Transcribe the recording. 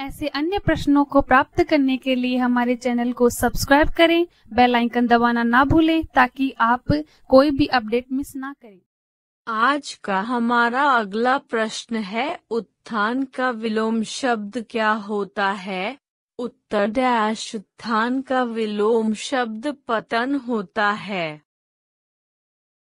ऐसे अन्य प्रश्नों को प्राप्त करने के लिए हमारे चैनल को सब्सक्राइब करें बेल आइकन दबाना ना भूलें ताकि आप कोई भी अपडेट मिस ना करें आज का हमारा अगला प्रश्न है उत्थान का विलोम शब्द क्या होता है उत्तर डैश उत्थान का विलोम शब्द पतन होता है